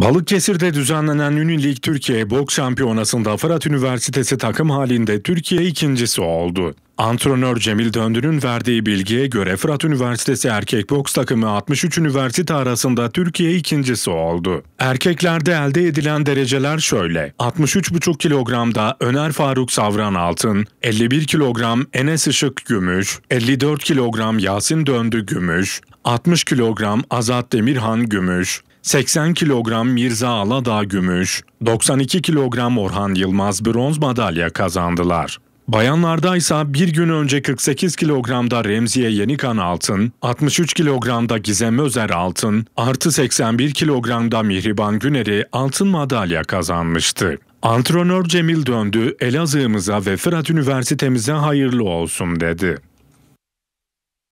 Balıkesir'de düzenlenen ünlü Lig Türkiye Boks Şampiyonası'nda Fırat Üniversitesi takım halinde Türkiye ikincisi oldu. Antrenör Cemil Döndü'nün verdiği bilgiye göre Fırat Üniversitesi erkek boks takımı 63 üniversite arasında Türkiye ikincisi oldu. Erkeklerde elde edilen dereceler şöyle. 63,5 kilogramda Öner Faruk Savran Altın, 51 kilogram Enes Işık Gümüş, 54 kilogram Yasin Döndü Gümüş, 60 kilogram Azat Demirhan Gümüş, 80 kilogram Mirza Aladağ Gümüş, 92 kilogram Orhan Yılmaz bronz madalya kazandılar. Bayanlarda ise bir gün önce 48 kilogramda Remziye Yenikan Altın, 63 kilogramda Gizem Özer Altın, artı 81 kilogramda Mihriban Güner'i altın madalya kazanmıştı. Antrenör Cemil döndü, Elazığ'ımıza ve Fırat Üniversitemize hayırlı olsun dedi.